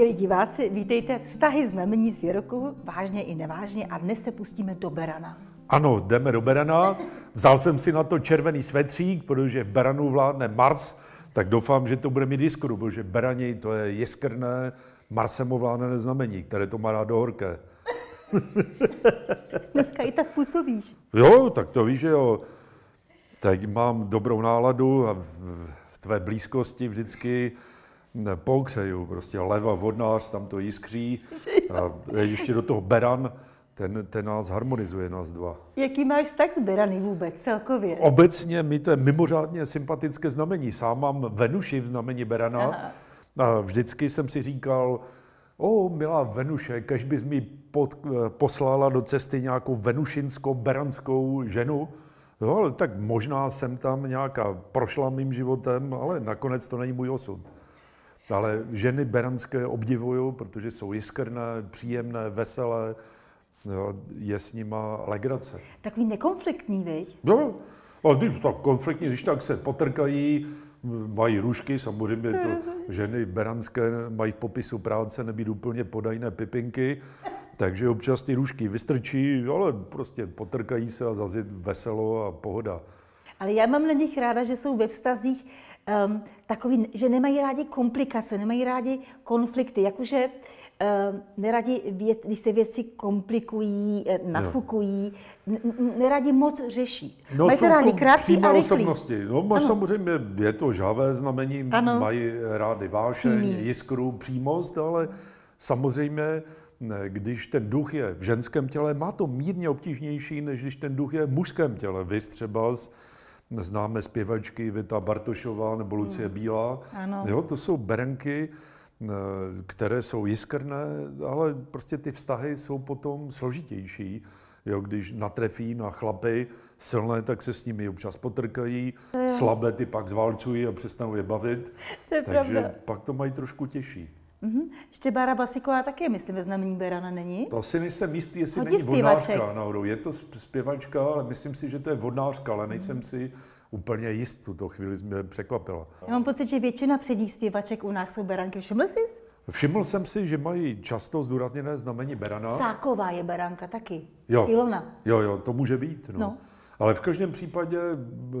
milí diváci, vítejte vztahy znamení z věroku, vážně i nevážně a dnes se pustíme do Berana. Ano, jdeme do Berana. Vzal jsem si na to červený svetřík, protože v Beranu vládne Mars, tak doufám, že to bude mít jiskru, protože Berani to je jeskrné Marsem ovládne znamení, které to má rád horké. Dneska i tak působíš. Jo, tak to víš, že jo. Tak mám dobrou náladu a v, v tvé blízkosti vždycky ne, pokřeju, prostě leva vodnář, tam to jiskří. A ještě do toho Beran, ten, ten nás harmonizuje, nás dva. Jaký máš vztah s Berany vůbec celkově? Obecně mi to je mimořádně sympatické znamení. Sám mám Venuši v znamení Berana. A vždycky jsem si říkal, o, milá Venuše, kež bys mi pod, eh, poslala do cesty nějakou venušinskou-beranskou ženu. No, ale tak možná jsem tam nějaká prošla mým životem, ale nakonec to není můj osud. Ale ženy beranské obdivuju, protože jsou jiskrné, příjemné, veselé, jo, je s nima legrace. Takový nekonfliktní, viď? No, a když tak konfliktní, když tak se potrkají, mají rušky, samozřejmě to ženy beranské mají v popisu práce nebýt úplně podajné pipinky, takže občas ty rušky vystrčí, ale prostě potrkají se a zase veselo a pohoda. Ale já mám na nich ráda, že jsou ve vztazích um, takový, že nemají rádi komplikace, nemají rádi konflikty, jakože um, ehm, neradi, věc, když se věci komplikují, eh, nafukují, n- neradi moc řeší. No, mají to rádi krátký a osobnosti. No, ano. samozřejmě je to žavé znamení, ano. mají rádi vášeň, Přímý. jiskru, přímost, ale samozřejmě když ten duch je v ženském těle, má to mírně obtížnější, než když ten duch je v mužském těle. Vy třeba z známe zpěvačky Vita Bartošová nebo Lucie hmm. Bílá. Ano. Jo, to jsou berenky, eh, které jsou jiskrné, ale prostě ty vztahy jsou potom složitější. Jo, když natrefí na chlapy silné, tak se s nimi občas potrkají, slabé ty pak zválcují a přestanou je bavit. To je Takže pravda. pak to mají trošku těžší. Mm-hmm. Ještě Bára Basiková taky, myslím, ve znamení Berana není. To si nejsem jistý, jestli Hodí není vodnářka nahoru. Je to zpěvačka, ale myslím si, že to je vodnářka, ale nejsem mm-hmm. si úplně jist. Tuto chvíli mě překvapila. Já mám pocit, že většina předních zpěvaček u nás jsou Beranky. Všiml jsi? Všiml jsem si, že mají často zdůrazněné znamení Berana. Sáková je Beranka taky. Jo. Ilona. Jo, jo, to může být. No. no. Ale v každém případě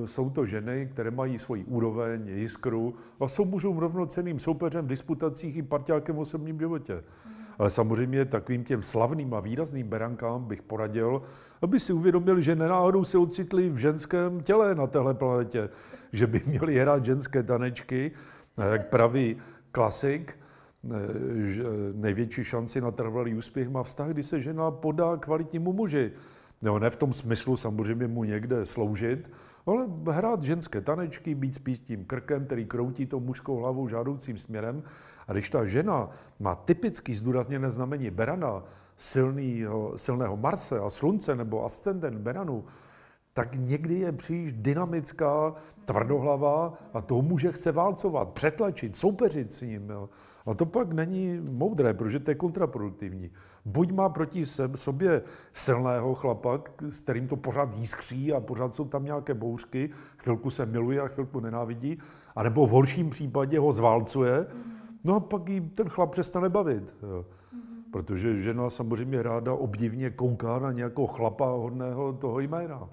jsou to ženy, které mají svoji úroveň, jiskru a jsou mužům rovnocenným soupeřem v disputacích i partiákem v osobním životě. Ale samozřejmě takovým těm slavným a výrazným berankám bych poradil, aby si uvědomili, že nenáhodou se ocitli v ženském těle na téhle planetě, že by měli hrát ženské tanečky, jak praví klasik, e, že největší šanci na trvalý úspěch má vztah, kdy se žena podá kvalitnímu muži. Jo, no, ne v tom smyslu samozřejmě mu někde sloužit, ale hrát ženské tanečky, být spíš tím krkem, který kroutí tou mužskou hlavou žádoucím směrem. A když ta žena má typický zdůrazněné znamení Berana, silnýho, silného Marse a Slunce nebo ascendent Beranu, tak někdy je příliš dynamická, tvrdohlavá a toho může chce válcovat, přetlačit, soupeřit s ním. Jo. A to pak není moudré, protože to je kontraproduktivní. Buď má proti sobě silného chlapa, s kterým to pořád jiskří a pořád jsou tam nějaké bouřky, chvilku se miluje a chvilku nenávidí, anebo v horším případě ho zválcuje, mhm. no a pak jí ten chlap přestane bavit. Jo. Mhm. Protože žena samozřejmě ráda obdivně kouká na nějakého chlapa hodného toho jména.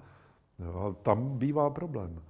Jo, a tam bývá problém.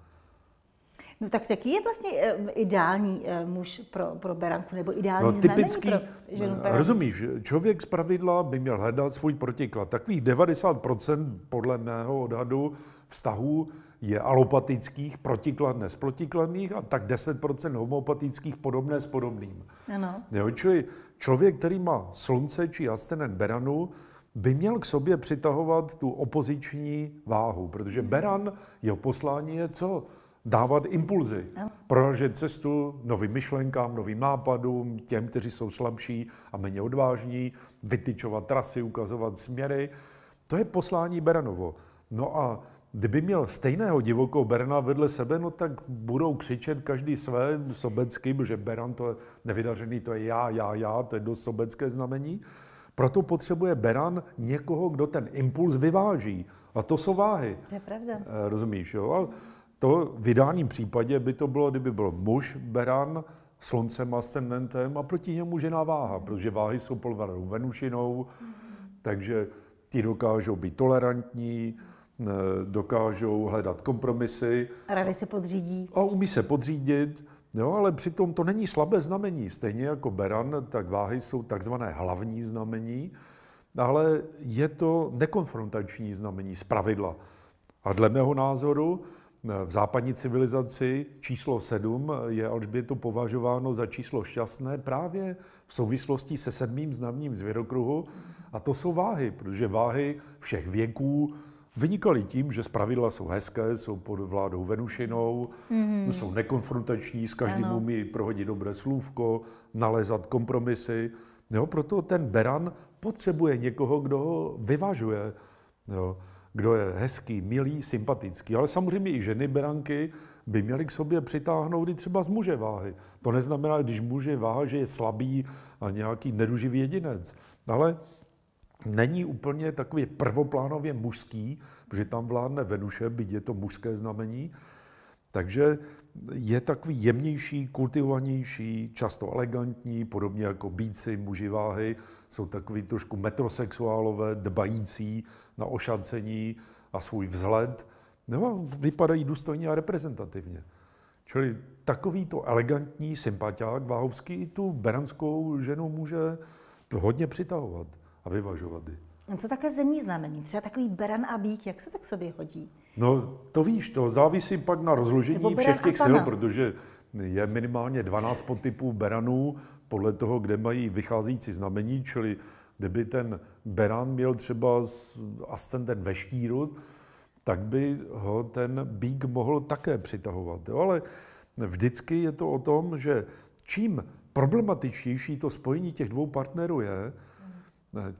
No tak jaký je vlastně eh, ideální eh, muž pro, pro beranku nebo ideální no, typický, pro ženu beranku? Rozumíš, člověk z pravidla by měl hledat svůj protiklad. Takových 90% podle mého odhadu vztahů je alopatických, protikladné z protikladných a tak 10% homopatických, podobné s podobným. Ano. Jo, čili člověk, který má slunce či astenen beranu, by měl k sobě přitahovat tu opoziční váhu, protože hmm. beran, jeho poslání je co? dávat impulzy, pronažit cestu novým myšlenkám, novým nápadům, těm, kteří jsou slabší a méně odvážní, vytyčovat trasy, ukazovat směry. To je poslání Beranovo. No a kdyby měl stejného divokou Berna vedle sebe, no tak budou křičet každý své sobecky, že Beran to je nevydařený, to je já, já, já, to je dost sobecké znamení. Proto potřebuje Beran někoho, kdo ten impuls vyváží. A to jsou váhy. To je pravda. Eh, rozumíš, jo? To v ideálním případě by to bylo, kdyby byl muž Beran, sluncem, ascendentem a proti němu žena váha, protože váhy jsou polvarou Venušinou, takže ti dokážou být tolerantní, eh, dokážou hledat kompromisy. Rady se podřídí. A umí se podřídit, jo, ale přitom to není slabé znamení. Stejně jako Beran, tak váhy jsou takzvané hlavní znamení, ale je to nekonfrontační znamení z pravidla. A dle mého názoru v západní civilizaci číslo 7 je Alžbětu považováno za číslo šťastné právě v souvislosti se sedmým znamním zvěrokruhu. A to jsou váhy, protože váhy všech věků vynikaly tím, že zpravidla jsou hezké, jsou pod vládou Venušinou, mm-hmm. jsou nekonfrontační, s každým umí prohodit dobré slůvko, nalézat kompromisy. Jo, proto ten beran potřebuje někoho, kdo ho vyvažuje. Jo kdo je hezký, milý, sympatický. Ale samozřejmě i ženy beranky by měly k sobě přitáhnout i třeba z muže váhy. To neznamená, když muže váha, že je slabý a nějaký neduživý jedinec. Ale není úplně takový prvoplánově mužský, protože tam vládne Venuše, byť je to mužské znamení. Takže je takový jemnější, kultivovanější, často elegantní, podobně jako bíci, muži váhy, jsou takový trošku metrosexuálové, dbající na ošancení a svůj vzhled, no, vypadají důstojně a reprezentativně. Čili takovýto elegantní sympatiák Váhovský tu beranskou ženu může hodně přitahovat a vyvažovat ji. Co také zemní znamení? Třeba takový beran a bík, jak se tak sobě hodí? No, to víš, to závisí pak na rozložení všech těch sil, protože je minimálně 12 podtypů beranů podle toho, kde mají vycházející znamení, čili Kdyby ten beran měl třeba ascendent ve štíru, tak by ho ten bík mohl také přitahovat. Jo? Ale vždycky je to o tom, že čím problematičtější to spojení těch dvou partnerů je,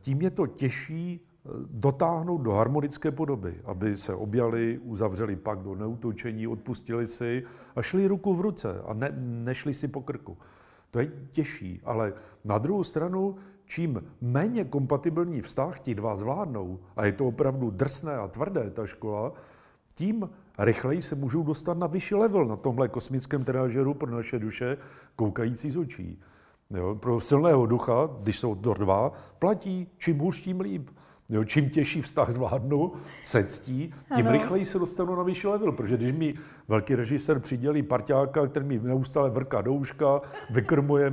tím je to těžší eh, dotáhnout do harmonické podoby, aby se objali, uzavřeli pak do neutočení, odpustili si a šli ruku v ruce a ne, nešli si po krku. To je těžší, ale na druhou stranu, čím méně kompatibilní vztah ti dva zvládnou, a je to opravdu drsné a tvrdé ta škola, tím rychleji se můžou dostat na vyšší level na tomhle kosmickém trenažeru pro naše duše koukající z očí. Jo, pro silného ducha, když jsou to dva, platí čím hůř, tím líp. Jo, čím těžší vztah zvládnu se ctí, tím ano. rychleji se dostanu na vyšší level, protože když mi velký režisér přidělí parťáka, který mi neustále vrká do uška, vykrmuje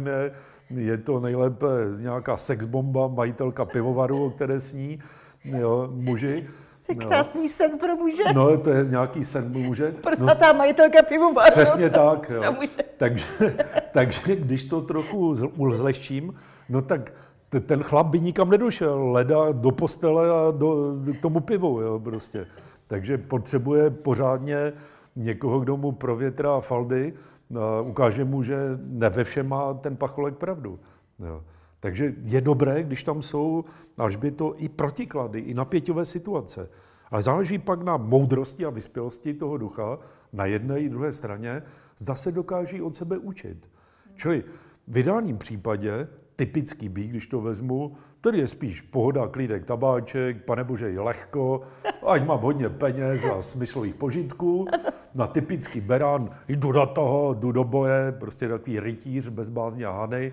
je to nejlépe nějaká sexbomba, majitelka pivovaru, o které sní jo, muži, to je no. krásný no. sen pro muže. No, to je nějaký sen muže. Prsatá no, majitelka pivovaru. Přesně tak. Jo. Takže, takže když to trochu ulehčím, no tak ten chlap by nikam nedošel, leda do postele a do, k tomu pivu, jo, prostě. Takže potřebuje pořádně někoho, kdo mu provětrá faldy, ukáže mu, že ne ve všem má ten pacholek pravdu. Jo. Takže je dobré, když tam jsou až by to i protiklady, i napěťové situace. Ale záleží pak na moudrosti a vyspělosti toho ducha na jedné i druhé straně, zda se dokáží od sebe učit. Čili v ideálním případě typický bík, když to vezmu, který je spíš pohoda, klídek, tabáček, panebože je lehko, ať mám hodně peněz a smyslových požitků. Na typický beran jdu do toho, jdu do boje, prostě takový rytíř bez bázně a hany,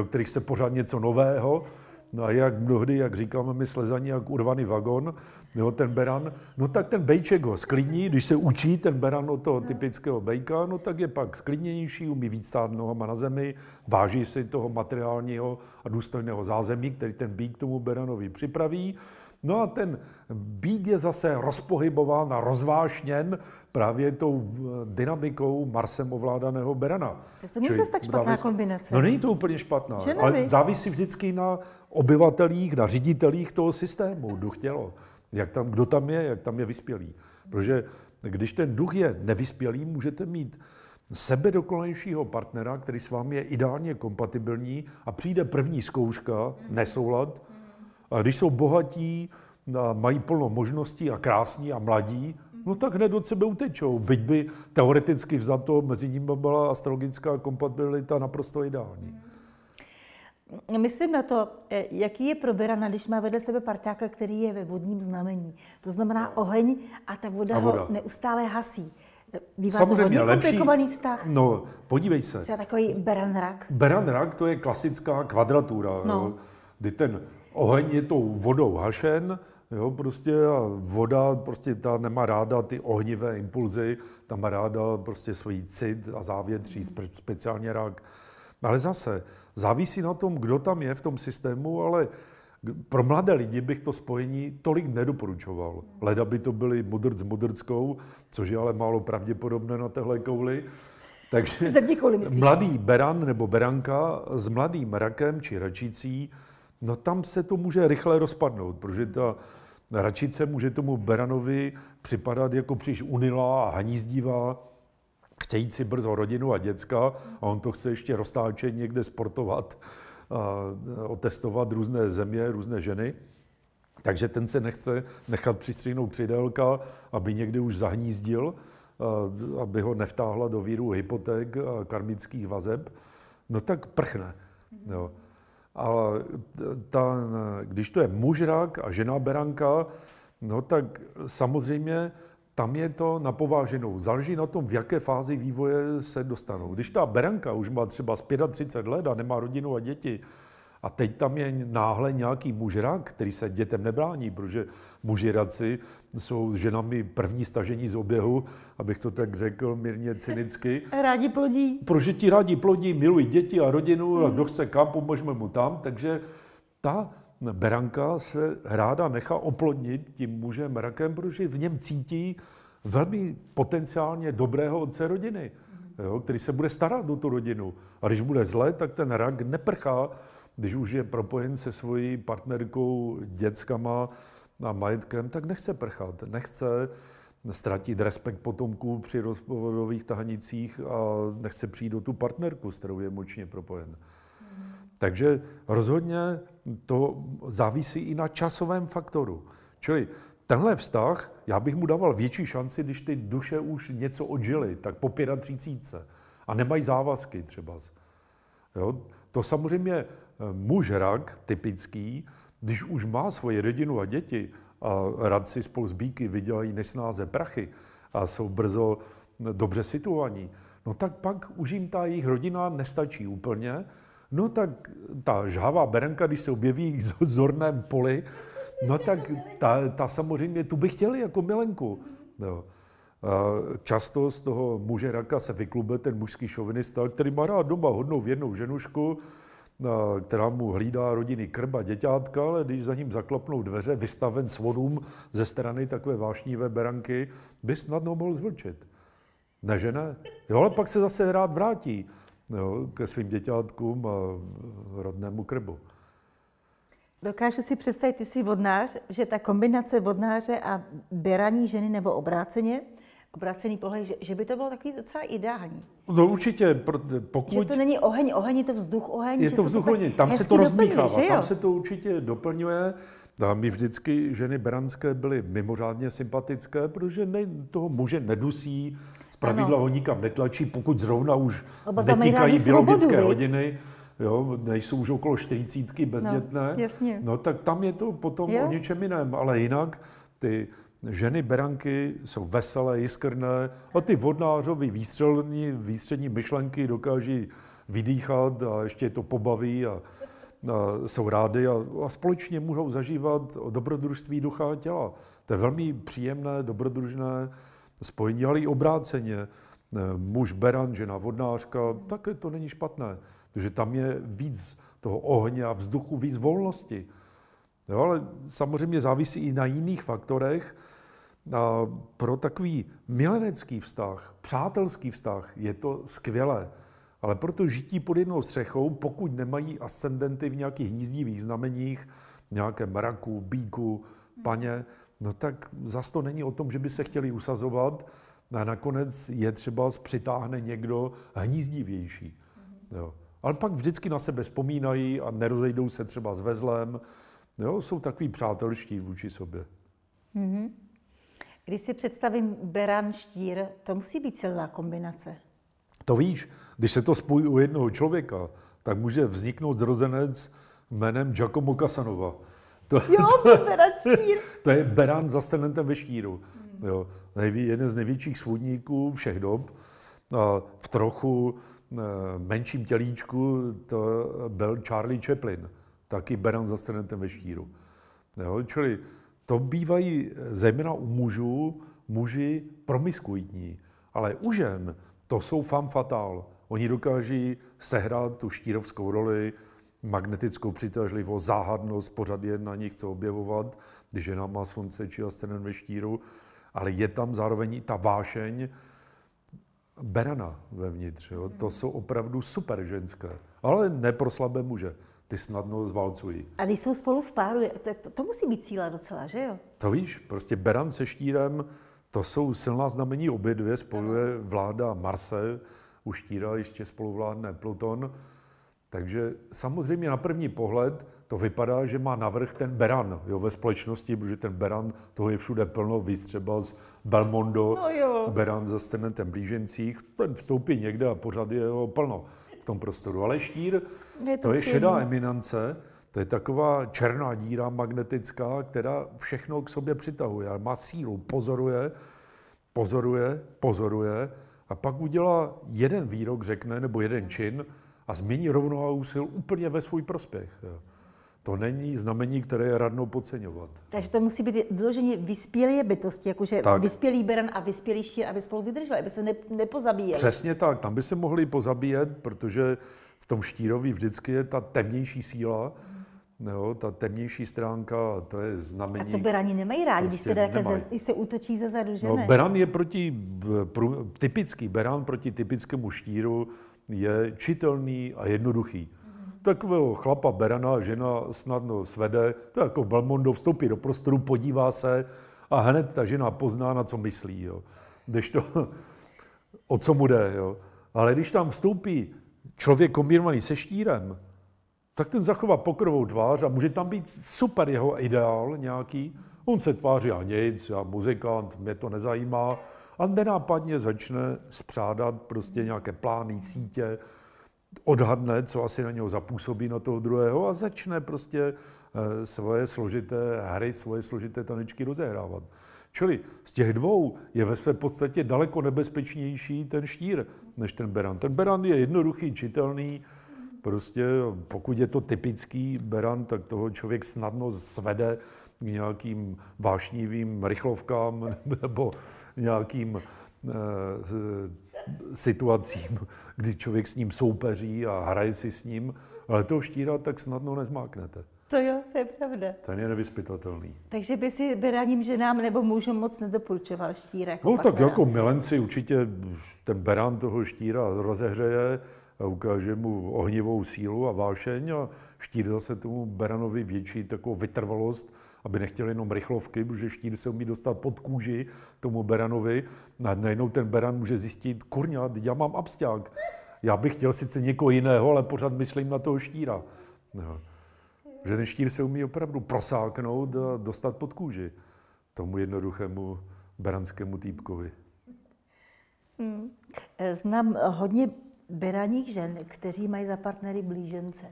o kterých se pořád něco nového. No a jak mnohdy, jak říkáme my slezaní, jak urvaný vagon, jo, ten beran, no tak ten bejček ho sklidní, když se učí ten beran od toho no. typického bejka, no tak je pak sklidnější, umí víc stát nohama na zemi, váží si toho materiálního a důstojného zázemí, který ten bík tomu beranovi připraví. No a ten bík je zase rozpohybován a rozvášněn právě tou eh, dynamikou Marsem ovládaného Berana. Tak to není zase tak špatná závis... kombinace. No není to úplně špatná, ale závisí vždycky na obyvatelích, na ředitelích toho systému, duch tělo jak tam, kdo tam je, jak tam je vyspělý. Protože když ten duch je nevyspělý, můžete mít sebedokonalejšího partnera, který s vámi je ideálně kompatibilní a přijde první zkouška, nesoulad. A když jsou bohatí, a mají plno možností a krásní a mladí, no tak hned od sebe utečou. Byť by teoreticky vzato mezi nimi byla astrologická kompatibilita naprosto ideální. Myslím na to, eh, jaký je proběrana, když má vedle sebe partáka, který je ve vodním znamení. To znamená oheň a ta voda, a voda. ho neustále hasí. Bývá Samozřejmě to lepší. vztah. No, podívej se. Třeba takový Beranrak. Beranrak to je klasická kvadratura, no. jo, kdy ten oheň je tou vodou hašen, jo, prostě a voda, prostě ta nemá ráda ty ohnivé impulzy, ta má ráda prostě svůj cit a závětří, mm. speciálně rak. Ale zase, Závisí na tom, kdo tam je v tom systému, ale pro mladé lidi bych to spojení tolik nedoporučoval. Leda by to byli modrc s mudrckou, což je ale málo pravděpodobné na téhle kouli. Takže mladý beran nebo beranka s mladým rakem či račicí, no tam se to může rychle rozpadnout, protože ta račice může tomu beranovi připadat jako příliš unilá a hnízdivá, chtějí si brzo rodinu a děcka a on to chce ještě roztáčet někde sportovat a otestovat různé země, různé ženy. Takže ten se nechce nechat přistřihnout přidelka, aby někdy už zahnízdil, aby ho nevtáhla do víru hypoték a karmických vazeb. No tak prchne. Jo. A ta, když to je muž rak a žena beranka, no tak samozřejmě tam je to na pováženou. Záleží na tom, v jaké fázi vývoje se dostanou. Když ta beranka už má třeba z 35 let a nemá rodinu a děti, a teď tam je náhle nějaký mužrak, který se dětem nebrání, protože mužiraci jsou ženami první stažení z oběhu, abych to tak řekl mírně cynicky. Rádi plodí. Protože ti rádi plodí, milují děti a rodinu mm. a kdo chce kam, pomůžeme mu tam. Takže ta Beranka se ráda nechá oplodnit tím mužem rakem, protože v něm cítí velmi potenciálně dobrého otce rodiny, jo, který se bude starat o tu rodinu. A když bude zle, tak ten rak neprchá, když už je propojen se svojí partnerkou, dětskama a majetkem, tak nechce prchat, nechce ztratit respekt potomků při rozpovodových tahnicích a nechce přijít do tu partnerku, s kterou je močně propojen. Takže rozhodně to závisí i na časovém faktoru. Čili tenhle vztah, já bych mu dával větší šanci, když ty duše už něco odžily, tak po 35 a nemají závazky třeba. Jo? To samozřejmě eh, muž rak typický, když už má svoji rodinu a děti a radci spolu s bíky vydělají nesnáze prachy a jsou brzo eh, dobře situovaní, no tak pak už jim ta jejich rodina nestačí úplně, No tak ta žhavá berenka, když se objeví v zorném poli, no tak ta, ta samozřejmě, tu by chtěli jako milenku. Jo. No. Často z toho muže raka se vyklube ten mužský šovinista, který má rád doma hodnou věrnou ženušku, která mu hlídá rodiny krba děťátka, ale když za ním zaklopnou dveře, vystaven svodům ze strany takové vášnivé beranky, by snadno mohl zvlčit. Ne, že ne? Jo, ale pak se zase rád vrátí jo, ke svým děťátkům a rodnému krbu. Dokážu si představit, ty jsi vodnář, že ta kombinace vodnáře a beraní ženy nebo obráceně, obrácený pohled, že, že by to bylo takový docela ideální. No určitě, pokud... Že to není oheň, oheň, je to vzduch, oheň. Je to vzduch, oheň, tam se to rozmíchává, tam se to určitě doplňuje. No a my vždycky ženy beranské byly mimořádně sympatické, protože ne, toho muže nedusí, Pravidla ho nikam netlačí, pokud zrovna už Oba no, netýkají biologické svobodu, hodiny, jo, nejsou už okolo čtyřicítky bezdětné, no, jasně. no tak tam je to potom jo. o něčem jiném, ale jinak ty ženy beranky jsou veselé, jiskrné a ty vodnářovi výstřelní, výstřední myšlenky dokáží vydýchat a ještě to pobaví a, a jsou rády a, a společně můžou zažívat dobrodružství ducha a těla. To je velmi příjemné, dobrodružné, spojení, ale i obráceně. Eh, muž beran, žena vodnářka, také to není špatné, protože tam je víc toho ohně a vzduchu, víc volnosti. Jo, ale samozřejmě závisí i na jiných faktorech. A pro takový milenecký vztah, přátelský vztah je to skvělé. Ale proto žití pod jednou střechou, pokud nemají ascendenty v nějakých hnízdivých znameních, nějakém raku, bíku, paně, no tak zase to není o tom, že by se chtěli usazovat a nakonec je třeba přitáhne někdo hnízdivější. Jo. Ale pak vždycky na sebe vzpomínají a nerozejdou se třeba s vezlem. Jo, jsou takový přátelští vůči sobě. Mm-hmm. Když si představím Beran Štír, to musí být celá kombinace. To víš, když se to spojí u jednoho člověka, tak může vzniknout zrozenec jménem Giacomo Casanova. To, jo, to, beračtír. To je beran za stelentem ve štíru. Jo, nejví, jeden z největších svůdníků všech dob. V trochu eh, menším tělíčku to byl Charlie Chaplin, taky beran za stelentem ve štíru. Jo, čili to bývají eh, zejména u mužů, muži promiskuitní, ale u žen to jsou femme fatal. Oni dokáží sehrát tu štírovskou roli, magnetickou přitažlivost, záhadnost, pořád je na nich co objevovat, když nám má slunce či ascendent ve štíru, ale je tam zároveň i ta vášeň berana vevnitř. Jo? Mhm. To jsou opravdu super ženské, ale ne pro slabé muže. Ty snadno zvalcují. A když jsou spolu v páru, to, to, to musí být síla docela, že jo? To víš, prostě beran se štírem, to jsou silná znamení obě dvě, spoluje vláda Marse, u štíra ještě spoluvládne Pluton. Takže samozřejmě na první pohled to vypadá, že má navrh ten beran jo, ve společnosti, protože ten beran, toho je všude plno, víc třeba z Belmondo, no jo. beran za Stenentem Blížencích, ten vstoupí někde a pořád je ho plno v tom prostoru. Ale štír, je to, to je tím. šedá eminence, to je taková černá díra magnetická, která všechno k sobě přitahuje, má sílu, pozoruje, pozoruje, pozoruje a pak udělá jeden výrok, řekne, nebo jeden čin, a změní rovnováhu sil úplně ve svůj prospěch. To není znamení, které je radno podceňovat. Takže to musí být vyloženě vyspělé bytosti, jakože tak. vyspělý beran a vyspělý štír, aby spolu vydrželi, aby se ne, nepozabíjeli. Přesně tak, tam by se mohli pozabíjet, protože v tom štírovi vždycky je ta temnější síla, Jo, ta temnější stránka, to je znamení. A to berani nemají rádi, prostě když se, prostě se útočí ze zadu, že no, ne? Beran je proti, typický, beran proti typickému štíru je čitelný a jednoduchý. Takového chlapa berana žena snadno svede, to je jako Belmondo vstoupí do prostoru, podívá se a hned ta žena pozná, na co myslí. Jo. Když to, o co mu jde. Jo. Ale když tam vstoupí člověk kombinovaný se štírem, tak ten zachová pokrovou tvář a může tam být super jeho ideál nějaký. On se tváří a nic, já muzikant, mě to nezajímá, a nenápadně začne spřádat prostě nějaké plány, sítě, odhadne, co asi na něho zapůsobí na toho druhého a začne prostě eh, svoje složité hry, svoje složité tanečky rozehrávat. Čili z těch dvou je ve své podstatě daleko nebezpečnější ten štír než ten beran. Ten beran je jednoduchý, čitelný, prostě pokud je to typický beran, tak toho člověk snadno svede k nějakým vášnivým rychlovkám nebo nějakým eh, situacím, kdy člověk s ním soupeří a hraje si s ním, ale toho štíra tak snadno nezmáknete. To jo, to je pravda. Ten je nevyspytatelný. Takže by si raním ženám nebo mužům moc nedoporučoval štíra? Jako no tak jako milenci určitě ten beran toho štíra rozehřeje a ukáže mu ohnivou sílu a vášeň a štír zase tomu beranovi větší takovou vytrvalost aby nechtěl jenom rychlovky, protože štír se umí dostat pod kůži tomu beranovi. A najednou ten beran může zjistit, kurňa, já mám absťák. Já bych chtěl sice někoho jiného, ale pořád myslím na toho štíra. No. Že ten štír se umí opravdu prosáknout a dostat pod kůži tomu jednoduchému beranskému týpkovi. Hmm. Znám hodně beraních žen, kteří mají za partnery blížence.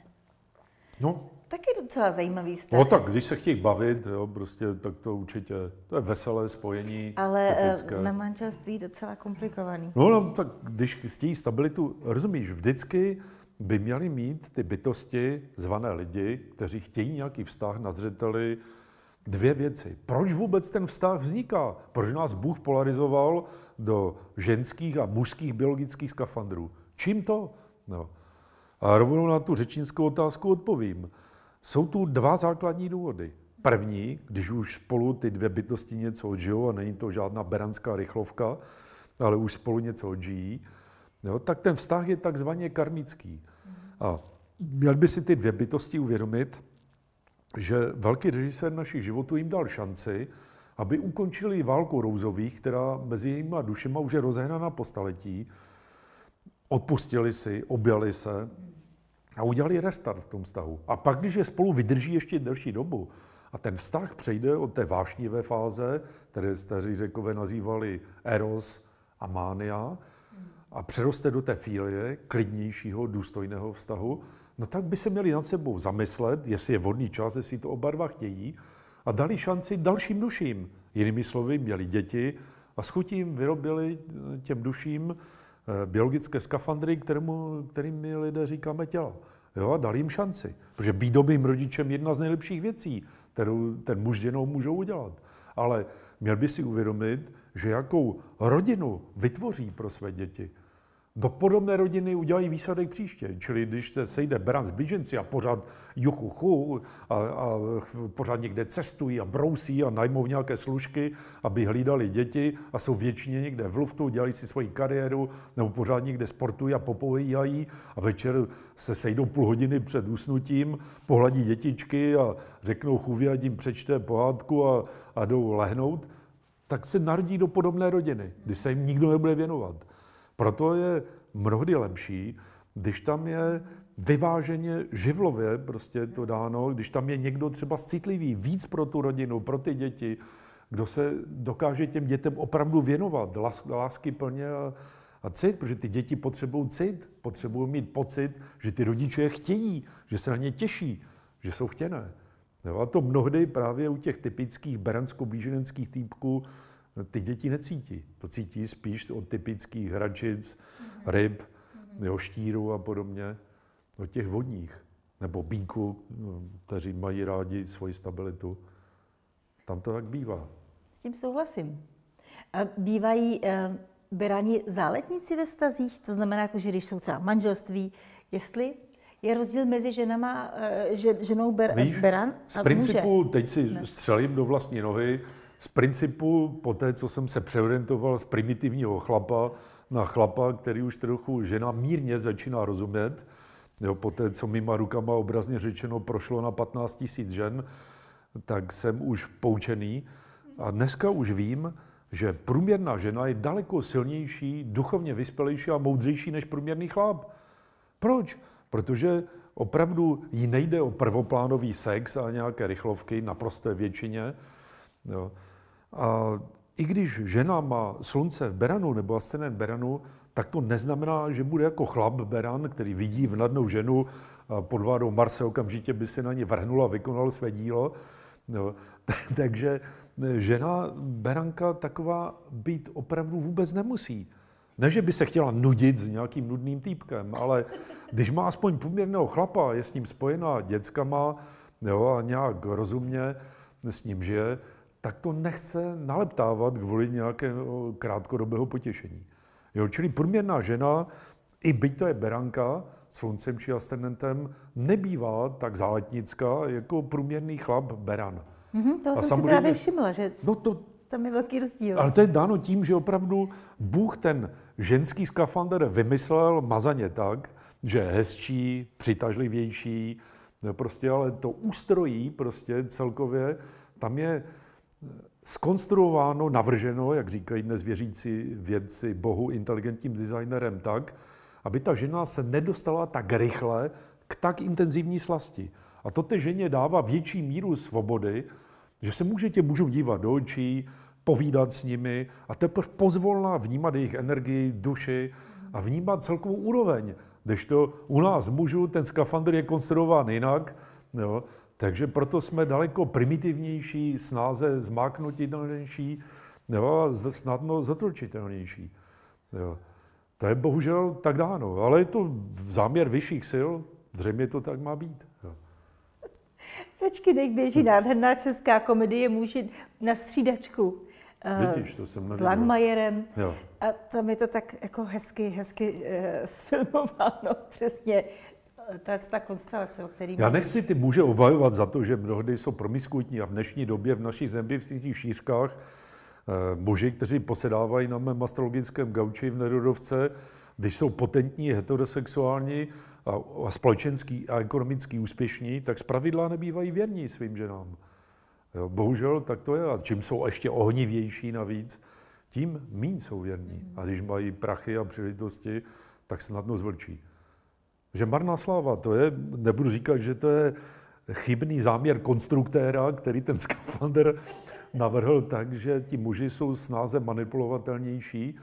No taky docela zajímavý vztah. No tak, když se chtějí bavit, jo, prostě, tak to určitě, to je veselé spojení. Ale eh, typické. na manželství docela komplikovaný. No, no tak když chtějí stabilitu, rozumíš, vždycky by měli mít ty bytosti, zvané lidi, kteří chtějí nějaký vztah na zřeteli, dvě věci. Proč vůbec ten vztah vzniká? Proč nás Bůh polarizoval do ženských a mužských biologických skafandrů? Čím to? No. A rovnou na tu řečnickou otázku odpovím. Jsou tu dva základní důvody. První, když už spolu ty dvě bytosti něco odžijou, a není to žádná beranská rychlovka, ale už spolu něco odžijí, jo, tak ten vztah je takzvaně karmický. A měl by si ty dvě bytosti uvědomit, že velký režisér našich životů jim dal šanci, aby ukončili válku rouzových, která mezi jejíma dušema už je rozehnaná po staletí, odpustili si, objali se, a udělali restart v tom vztahu. A pak, když je spolu vydrží ještě delší dobu a ten vztah přejde od té vášnivé fáze, které staří řekové nazývali eros a mania, a přeroste do té fílie klidnějšího, důstojného vztahu, no tak by se měli nad sebou zamyslet, jestli je vhodný čas, jestli to oba dva chtějí, a dali šanci dalším duším. Jinými slovy, měli děti a s chutím vyrobili těm duším Eh, biologické skafandry, kterému, kterým my lidé říkáme tělo. Jo, a dali jim šanci. Protože být dobrým rodičem je jedna z nejlepších věcí, kterou ten muž s ženou můžou udělat. Ale měl by si uvědomit, že jakou rodinu vytvoří pro své děti do podobné rodiny udělají výsadek příště. Čili když se sejde bran s běženci a pořád juchuchu a, a pořád někde cestují a brousí a najmou nějaké služky, aby hlídali děti a jsou většině někde v luftu, dělají si svoji kariéru nebo pořád někde sportují a popovíjají a večer se sejdou půl hodiny před usnutím, pohladí dětičky a řeknou chůvě, ať jim přečte pohádku a, a jdou lehnout, tak se narodí do podobné rodiny, kdy se jim nikdo nebude věnovat. Proto je mnohdy lepší, když tam je vyváženě živlově prostě to dáno, když tam je někdo třeba citlivý víc pro tu rodinu, pro ty děti, kdo se dokáže těm dětem opravdu věnovat, lás, lásky plně a, a cit, protože ty děti potřebují cit, potřebují mít pocit, že ty rodiče je chtějí, že se na ně těší, že jsou chtěné. Jo, a to mnohdy právě u těch typických beransko-blíženeckých týpků ty děti necítí. To cítí spíš od typických hračic, ryb, mhm. jo, štíru a podobně, od těch vodních. Nebo bíku, no, kteří mají rádi svoji stabilitu. Tam to tak bývá. S tím souhlasím. A bývají e, eh, beráni záletníci ve vztazích? To znamená, jako, že když jsou třeba manželství, jestli je rozdíl mezi ženama, e, ženou ber, Víš, beran a Z principu může. teď si ne. střelím do vlastní nohy, z principu, po té, co jsem se přeorientoval z primitivního chlapa na chlapa, který už trochu žena mírně začíná rozumět, jo, po té, co mýma rukama obrazně řečeno prošlo na 15 000 žen, tak jsem už poučený. A dneska už vím, že průměrná žena je daleko silnější, duchovně vyspělejší a moudřejší než průměrný chlap. Proč? Protože opravdu jí nejde o prvoplánový sex a nějaké rychlovky naprosté většině, Jo. A i když žena má slunce v beranu nebo v beranu, tak to neznamená, že bude jako chlap beran, který vidí vnadnou ženu pod vládou Marse, okamžitě by se na ně vrhnul a vykonal své dílo. takže e, žena beranka taková být opravdu vůbec nemusí. Ne, že by se chtěla nudit s nějakým nudným týpkem, ale když má aspoň poměrného chlapa, je s ním spojená dětskama jo, a nějak rozumně s ním žije, tak to nechce naleptávat kvůli nějakého eh, krátkodobého potěšení. Jo, čili průměrná žena, i byť to je beranka, sluncem či ascendentem, nebývá tak záletnická jako průměrný chlap beran. Mm-hmm, to A jsem si právě všimla, že no to, tam je velký rozdíl. Ale to je dáno tím, že opravdu Bůh ten ženský skafander vymyslel mazaně tak, že je hezčí, přitažlivější, no prostě, ale to ústrojí prostě celkově, tam je skonstruováno, navrženo, jak říkají dnes věřící vědci Bohu inteligentním designerem tak, aby ta žena se nedostala tak rychle k tak intenzivní slasti. A to té ženě dává větší míru svobody, že se může tě můžou dívat do očí, povídat s nimi a teprve pozvolna vnímat jejich energii, duši a vnímat celkovou úroveň. Když to u nás mužů ten skafandr je konstruován jinak, jo, takže proto jsme daleko primitivnější, snáze zmáknutitelnější nebo snadno zatlčitelnější. Jo. To je bohužel tak dáno, ale je to záměr vyšších sil, zřejmě to tak má být. Jo. Počkej, běží hm. nádherná česká komedie může na střídačku. Eh, Vidíš, to jsem S Langmajerem. A tam je to tak jako hezky, hezky e, sfilmováno, přesně je ta konstelace, o který Já nechci ty muže obhajovat za to, že mnohdy jsou promiskuitní a v dnešní době v naší v těch šířkách eh, muži, kteří posedávají na mém astrologickém gauči v Nerudovce, když jsou potentní, heterosexuální a, a společenský a ekonomický úspěšní, tak zpravidla nebývají věrní svým ženám. Jo, bohužel tak to je. A čím jsou ještě ohnivější navíc, tím méně jsou věrní. A když mají prachy a příležitosti, tak snadno zvlčí že marná sláva, to je, nebudu říkat, že to je chybný záměr konstruktéra, který ten skafander navrhl tak, že ti muži jsou snáze manipulovatelnější,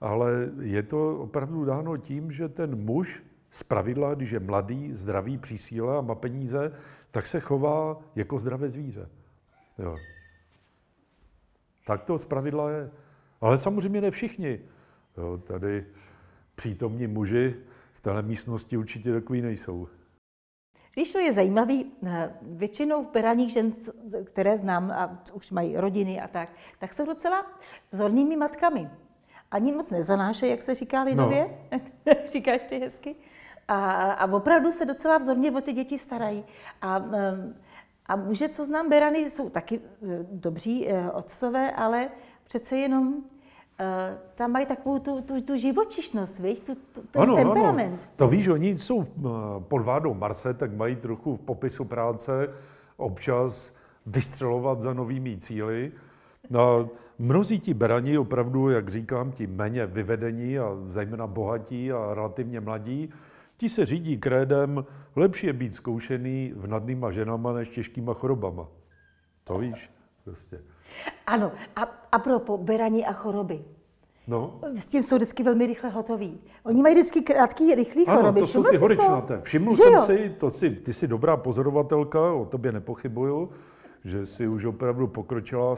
ale je to opravdu dáno tím, že ten muž z pravidla, když je mladý, zdravý, přísíle a má peníze, tak se chová jako zdravé zvíře. Jo. Tak to z pravidla je. Ale samozřejmě ne všichni. Jo, tady přítomní muži tahle místnosti určitě takový nejsou. Když to je zajímavý, eh, většinou peraních žen, které znám a už mají rodiny a tak, tak jsou docela vzornými matkami. Ani moc nezanášejí, jak se říká lidově. No. Říkáš ty hezky. A, a opravdu se docela vzorně o ty děti starají. A, a muže, co znám, berany jsou taky eh, dobří eh, otcové, ale přece jenom Uh, tam mají takovou tu, tu, tu živočišnost, víš, tu, tu, ten ano, temperament. Ano. To víš, oni jsou eh, pod vádou Marse, tak mají trochu v popisu práce občas vystřelovat za novými cíly. No, mnozí ti berani opravdu, jak říkám, ti méně vyvedení a zejména bohatí a relativně mladí, ti se řídí krédem, lepší je být zkoušený nadnýma ženama než těžkýma chorobama. To víš, prostě. Vlastně. Ano, a, a pro beraní a choroby. No. S tím jsou vždycky velmi rychle hotoví. Oni mají vždycky krátký, rychlý ano, choroby. to Všiml ty horičnaté. Všiml jsem jo? si, to si, ty jsi dobrá pozorovatelka, o tobě nepochybuju že si už opravdu pokročilá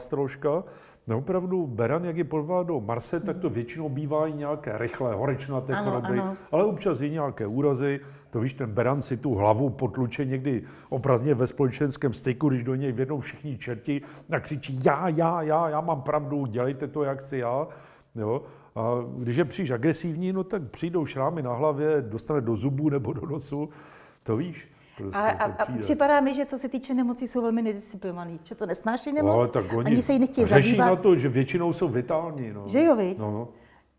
No opravdu, beran, jak je podvá do Marse, tak to většinou bývá i nějaké rychlé, horečnaté ano, choroby, ano. ale občas i nějaké úrazy. To víš, ten beran si tu hlavu potluče někdy obrazně ve společenském styku, když do něj vědou všichni čerti tak křičí já, já, já, já mám pravdu, dělejte to, jak si já. Jo? A když je příliš agresivní, no tak přijdou šrámy na hlavě, dostane do zubů nebo do nosu, to víš. Prostě a, a, a připadá mi, že co se týče nemocí, jsou velmi nedisciplinovaní, že to nesnáší no, nemoc, no, ale tak oni ani se jí nechtějí řeší zabývat. na to, že většinou jsou vitální. No. Že jo, viď? No. no.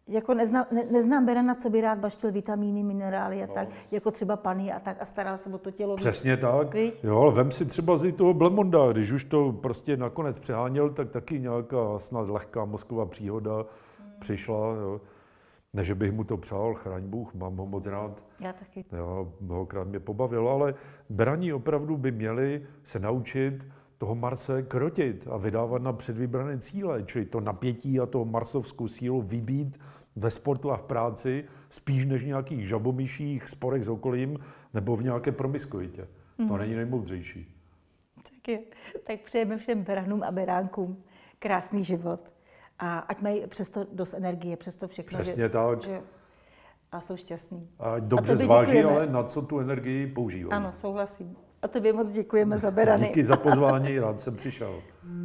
Jako neznám, ne, neznám Berana, co by rád baštil vitamíny, minerály a no. tak, jako třeba paní a tak a staral se o to tělo. Přesně víc. tak. Víc? Jo, ale vem si třeba z toho Blemonda, když už to prostě nakonec přeháněl, tak taky nějaká snad lehká mozková příhoda hmm. přišla. Jo. Ne, že bych mu to přál, chraň Bůh, mám ho moc rád. Já taky. Já mnohokrát mě pobavilo, ale braní opravdu by měli se naučit toho Marse krotit a vydávat na předvybrané cíle, čili to napětí a toho marsovskou sílu vybít ve sportu a v práci spíš než v nějakých žabomyších sporech s okolím nebo v nějaké promiskuitě. Mm. To mhm. není nejmoudřejší. Tak, je. tak přejeme všem branům a beránkům krásný život a ať mají přesto dost energie, přesto všechno. Přesně že, tak. Že, a jsou šťastní. A dobře a zváží, děkujeme. ale na co tu energii používají. Ano, souhlasím. A tobě moc děkujeme za berany. Díky za pozvání, rád jsem přišel.